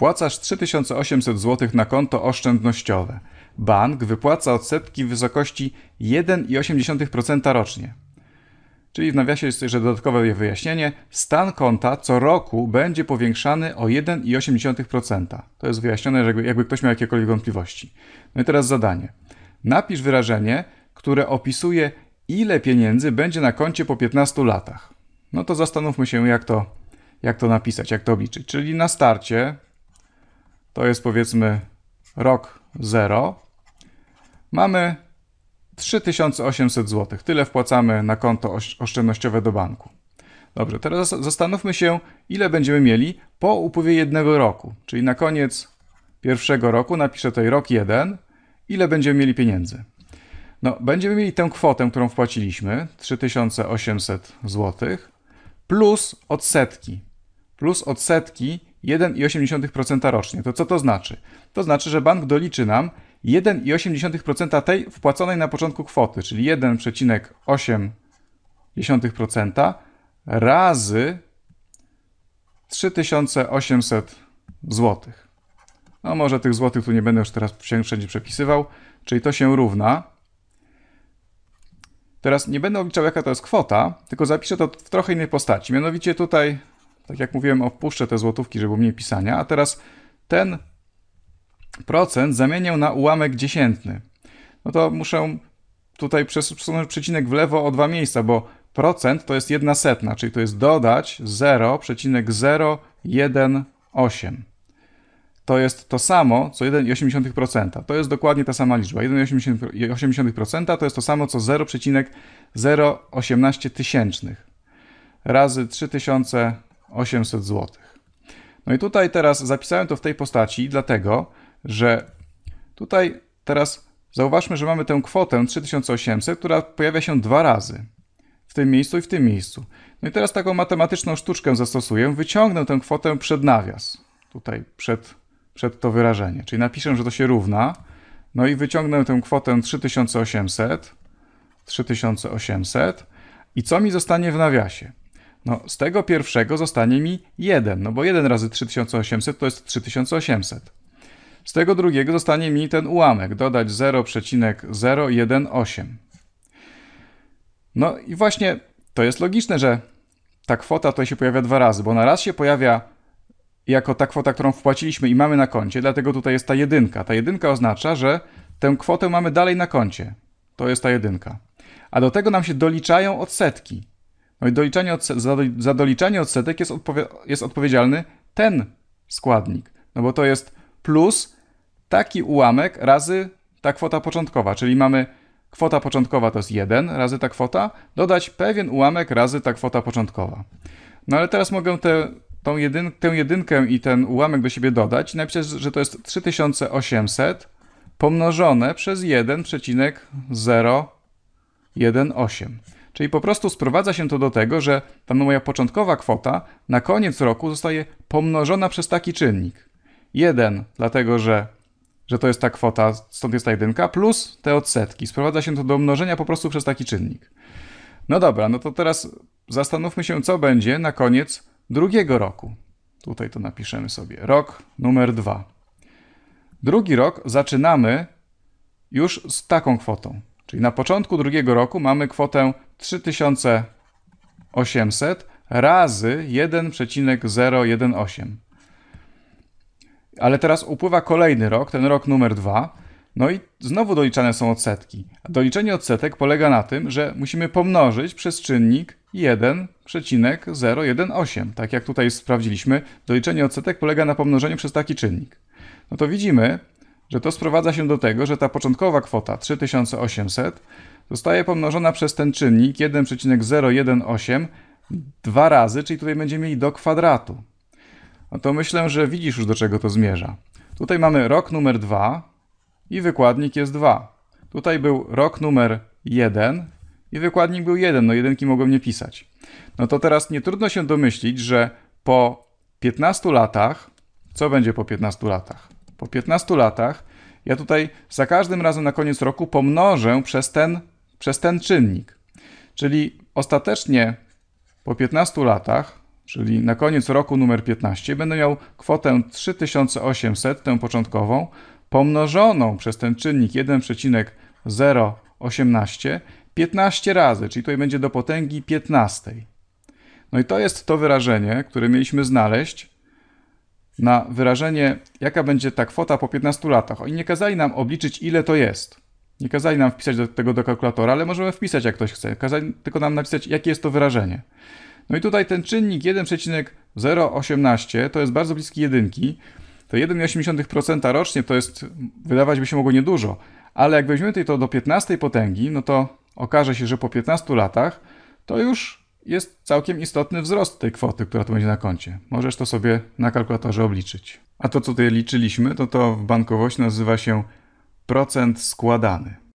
Wpłacasz 3800 zł na konto oszczędnościowe. Bank wypłaca odsetki w wysokości 1,8% rocznie. Czyli w nawiasie jest jeszcze dodatkowe wyjaśnienie, stan konta co roku będzie powiększany o 1,8%. To jest wyjaśnione, jakby, jakby ktoś miał jakiekolwiek wątpliwości. No i teraz zadanie. Napisz wyrażenie, które opisuje, ile pieniędzy będzie na koncie po 15 latach. No to zastanówmy się, jak to, jak to napisać, jak to obliczyć. Czyli na starcie to jest powiedzmy rok 0, mamy 3800 zł. Tyle wpłacamy na konto oszczędnościowe do banku. Dobrze, teraz zastanówmy się, ile będziemy mieli po upływie jednego roku, czyli na koniec pierwszego roku, napiszę tutaj rok 1, ile będziemy mieli pieniędzy. No, będziemy mieli tę kwotę, którą wpłaciliśmy, 3800 zł, plus odsetki. Plus odsetki 1,8% rocznie. To co to znaczy? To znaczy, że bank doliczy nam 1,8% tej wpłaconej na początku kwoty, czyli 1,8% razy 3800 zł. No może tych złotych tu nie będę już teraz wszędzie przepisywał, czyli to się równa. Teraz nie będę obliczał jaka to jest kwota, tylko zapiszę to w trochę innej postaci. Mianowicie tutaj tak jak mówiłem, opuszczę te złotówki, żeby mniej pisania, a teraz ten procent zamienię na ułamek dziesiętny. No to muszę tutaj przesunąć przecinek w lewo o dwa miejsca, bo procent to jest jedna setna, czyli to jest dodać 0,018. To jest to samo, co 1,8%. To jest dokładnie ta sama liczba. 1,8% to jest to samo, co 0,018 tysięcznych razy 3000 800 zł. No i tutaj teraz zapisałem to w tej postaci, dlatego że tutaj teraz zauważmy, że mamy tę kwotę 3800, która pojawia się dwa razy. W tym miejscu i w tym miejscu. No i teraz taką matematyczną sztuczkę zastosuję. Wyciągnę tę kwotę przed nawias. Tutaj przed, przed to wyrażenie. Czyli napiszę, że to się równa. No i wyciągnę tę kwotę 3800. 3800. I co mi zostanie w nawiasie? No, z tego pierwszego zostanie mi 1, no bo 1 razy 3800 to jest 3800. Z tego drugiego zostanie mi ten ułamek, dodać 0,018. No i właśnie to jest logiczne, że ta kwota tutaj się pojawia dwa razy, bo na raz się pojawia jako ta kwota, którą wpłaciliśmy i mamy na koncie, dlatego tutaj jest ta jedynka. Ta jedynka oznacza, że tę kwotę mamy dalej na koncie. To jest ta jedynka. A do tego nam się doliczają odsetki. No i doliczenie odse- za, doliczenie odsetek jest, odpowie jest odpowiedzialny ten składnik, no bo to jest plus taki ułamek razy ta kwota początkowa, czyli mamy kwota początkowa to jest 1 razy ta kwota, dodać pewien ułamek razy ta kwota początkowa. No ale teraz mogę te, tą jedyn tę jedynkę i ten ułamek do siebie dodać i napisać, że to jest 3800 pomnożone przez 1,018. Czyli po prostu sprowadza się to do tego, że ta moja początkowa kwota na koniec roku zostaje pomnożona przez taki czynnik. Jeden, dlatego że, że to jest ta kwota, stąd jest ta jedynka, plus te odsetki. Sprowadza się to do mnożenia po prostu przez taki czynnik. No dobra, no to teraz zastanówmy się, co będzie na koniec drugiego roku. Tutaj to napiszemy sobie. Rok numer dwa. Drugi rok zaczynamy już z taką kwotą. Czyli na początku drugiego roku mamy kwotę 3800 razy 1,018. Ale teraz upływa kolejny rok, ten rok numer 2. No i znowu doliczane są odsetki. doliczenie odsetek polega na tym, że musimy pomnożyć przez czynnik 1,018. Tak jak tutaj sprawdziliśmy, doliczenie odsetek polega na pomnożeniu przez taki czynnik. No to widzimy, że to sprowadza się do tego, że ta początkowa kwota 3800 zostaje pomnożona przez ten czynnik 1,018 dwa razy, czyli tutaj będziemy mieli do kwadratu. No to myślę, że widzisz już do czego to zmierza. Tutaj mamy rok numer 2 i wykładnik jest 2. Tutaj był rok numer 1 i wykładnik był 1, no jedynki mogą nie pisać. No to teraz nie trudno się domyślić, że po 15 latach, co będzie po 15 latach? po 15 latach, ja tutaj za każdym razem na koniec roku pomnożę przez ten, przez ten czynnik. Czyli ostatecznie po 15 latach, czyli na koniec roku numer 15, będę miał kwotę 3800, tę początkową, pomnożoną przez ten czynnik 1,018 15 razy, czyli tutaj będzie do potęgi 15. No i to jest to wyrażenie, które mieliśmy znaleźć na wyrażenie, jaka będzie ta kwota po 15 latach. Oni nie kazali nam obliczyć, ile to jest. Nie kazali nam wpisać do tego do kalkulatora, ale możemy wpisać, jak ktoś chce. Kazali tylko nam napisać, jakie jest to wyrażenie. No i tutaj ten czynnik 1,018 to jest bardzo bliski jedynki. To 1,8% rocznie to jest, wydawać by się mogło niedużo, ale jak weźmiemy to do 15 potęgi, no to okaże się, że po 15 latach to już jest całkiem istotny wzrost tej kwoty, która tu będzie na koncie. Możesz to sobie na kalkulatorze obliczyć. A to, co tutaj liczyliśmy, to to w bankowości nazywa się procent składany.